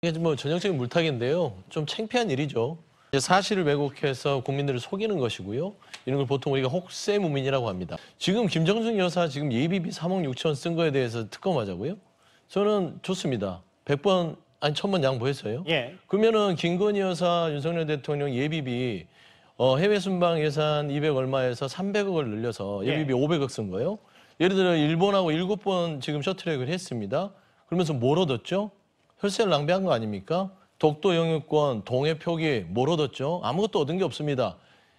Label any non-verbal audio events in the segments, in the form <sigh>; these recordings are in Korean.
이게 뭐 전형적인 물타기인데요. 좀 창피한 일이죠. 사실을 왜곡해서 국민들을 속이는 것이고요. 이런 걸 보통 우리가 혹세무민이라고 합니다. 지금 김정숙 여사 지금 예비비 3억 6천 쓴 거에 대해서 특검하자고요? 저는 좋습니다. 100번 아니 1000번 양보했어요. 예. 그러면은 김건희 여사 윤석열 대통령 예비비 어, 해외 순방 예산 200 얼마에서 300억을 늘려서 예. 예비비 예. 500억 쓴 거예요. 예를 들어 일본하고 7번 지금 셔틀랙을 했습니다. 그러면서 뭘 얻었죠? 혈세를 낭비한 거 아닙니까? 독도 영유권, 동해 표기 뭘 얻었죠? 아무것도 얻은 게 없습니다.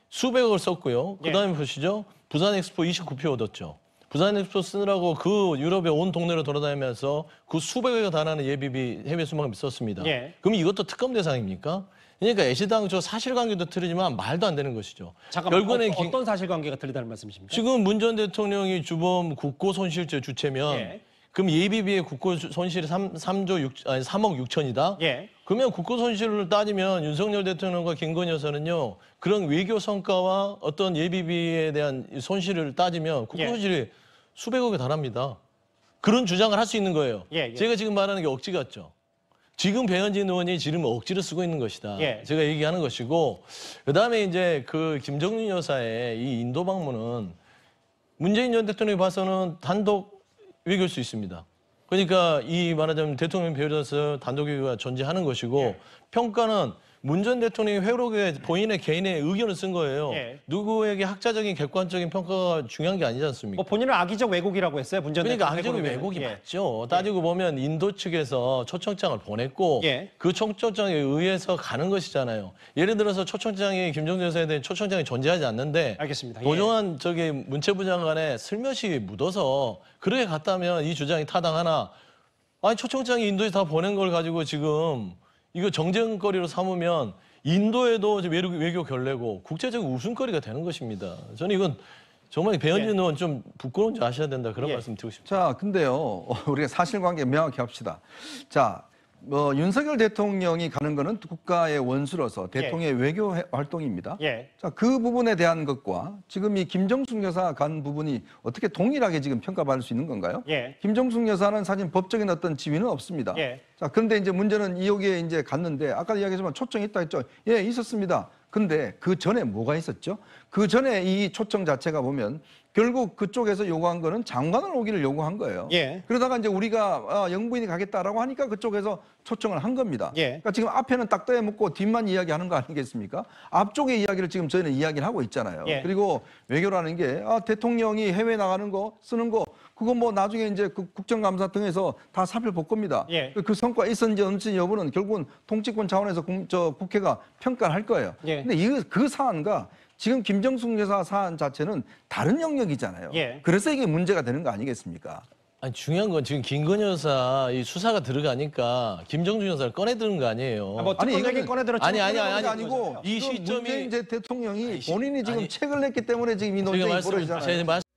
수백억을 썼고요. 예. 그다음에 예. 보시죠. 부산 엑스포 29표 얻었죠. 부산 엑스포 쓰느라고 그 유럽의 온동네로 돌아다니면서 그 수백억에 달하는 예비비 해외 수막이 썼습니다. 예. 그럼 이것도 특검 대상입니까? 그러니까 애시당저 사실관계도 틀리지만 말도 안 되는 것이죠. 잠깐만, 결 어, 떤 사실관계가 틀리다는 말씀이십니까? 지금 문 전 대통령이 주범 국고 손실죄 주체면 예. 그럼 예비비의 국고 손실이 3, 3조 6, 아니 3억 6천이다? 예. 그러면 국고 손실을 따지면 윤석열 대통령과 김건희 여사는요. 그런 외교 성과와 어떤 예비비에 대한 손실을 따지면 국고 예. 손실이 수백억에 달합니다. 그런 주장을 할 수 있는 거예요. 예, 예. 제가 지금 말하는 게 억지 같죠. 지금 배현진 의원이 지금 억지로 쓰고 있는 것이다. 예. 제가 얘기하는 것이고 그다음에 이제 그 김정윤 여사의 이 인도 방문은 문재인 전 대통령이 봐서는 단독 외교일 수 있습니다. 그러니까 이 말하자면 대통령 배우자서 단독 외교가 존재하는 것이고 예. 평가는 문전 대통령이 회로에 본인의 개인의 의견을 쓴 거예요. 예. 누구에게 학자적인 객관적인 평가가 중요한 게 아니지 않습니까? 뭐 본인은 악의적 왜곡이라고 했어요. 문전 그러니까 대통령 악의적 왜곡이 예. 맞죠. 예. 따지고 보면 인도 측에서 초청장을 보냈고 예. 그 초청장에 의해서 가는 것이잖아요. 예를 들어서 초청장이 김정주 여사에 대한 초청장이 존재하지 않는데 알겠습니다. 예. 도종환 저기 문체부 장관에 슬며시 묻어서 그렇게 갔다면 이 주장이 타당하나? 아니 초청장이 인도에 다 보낸 걸 가지고 지금 이거 정쟁거리로 삼으면 인도에도 외교, 외교 결례고 국제적 웃음거리가 되는 것입니다. 저는 이건 정말 배현진 예. 의원 좀 부끄러운 줄 아셔야 된다 그런 예. 말씀 드리고 싶습니다. 자, 근데요 <laughs> 우리가 사실관계 명확히 합시다. 자, 뭐 윤석열 대통령이 가는 거는 국가의 원수로서 예. 대통령의 예. 외교 활동입니다. 예. 자, 그 부분에 대한 것과 지금 이 김정숙 여사 간 부분이 어떻게 동일하게 지금 평가받을 수 있는 건가요? 예. 김정숙 여사는 사실 법적인 어떤 지위는 없습니다. 예. 자, 그런데 이제 문제는 이옥에 이제 갔는데 아까 이야기했지만 초청이 있다 했죠. 예, 있었습니다. 근데 그 전에 뭐가 있었죠? 그 전에 이 초청 자체가 보면 결국 그쪽에서 요구한 거는 장관을 오기를 요구한 거예요. 예. 그러다가 이제 우리가 아, 영부인이 가겠다라고 하니까 그쪽에서 초청을 한 겁니다. 예. 그러니까 지금 앞에는 딱 떠먹고 뒷만 이야기하는 거 아니겠습니까? 앞쪽의 이야기를 지금 저희는 이야기를 하고 있잖아요. 예. 그리고 외교라는 게 아, 대통령이 해외 나가는 거 쓰는 거 그건 뭐 나중에 이제 그 국정감사 등에서 다 살펴볼 겁니다. 예. 그, 그 성과 있었는지 없는지 여부는 결국은 통치권 차원에서 국, 저 국회가 평가를 할 거예요. 예. 근데 이, 그 사안과 지금 김정숙 여사 사안 자체는 다른 영역이잖아요. 예. 그래서 이게 문제가 되는 거 아니겠습니까? 아니, 중요한 건 지금 김건희 여사 이 수사가 들어가니까 김정준 여사를 꺼내드는 거 아니에요. 아, 뭐 특권 얘기 꺼내들었 아니 아니 아니 아니 아니고 이 시점이 문재인 대통령이 본인이 지금 아니, 책을 냈기 때문에 지금 이 논쟁이 벌어지잖아요. 말씀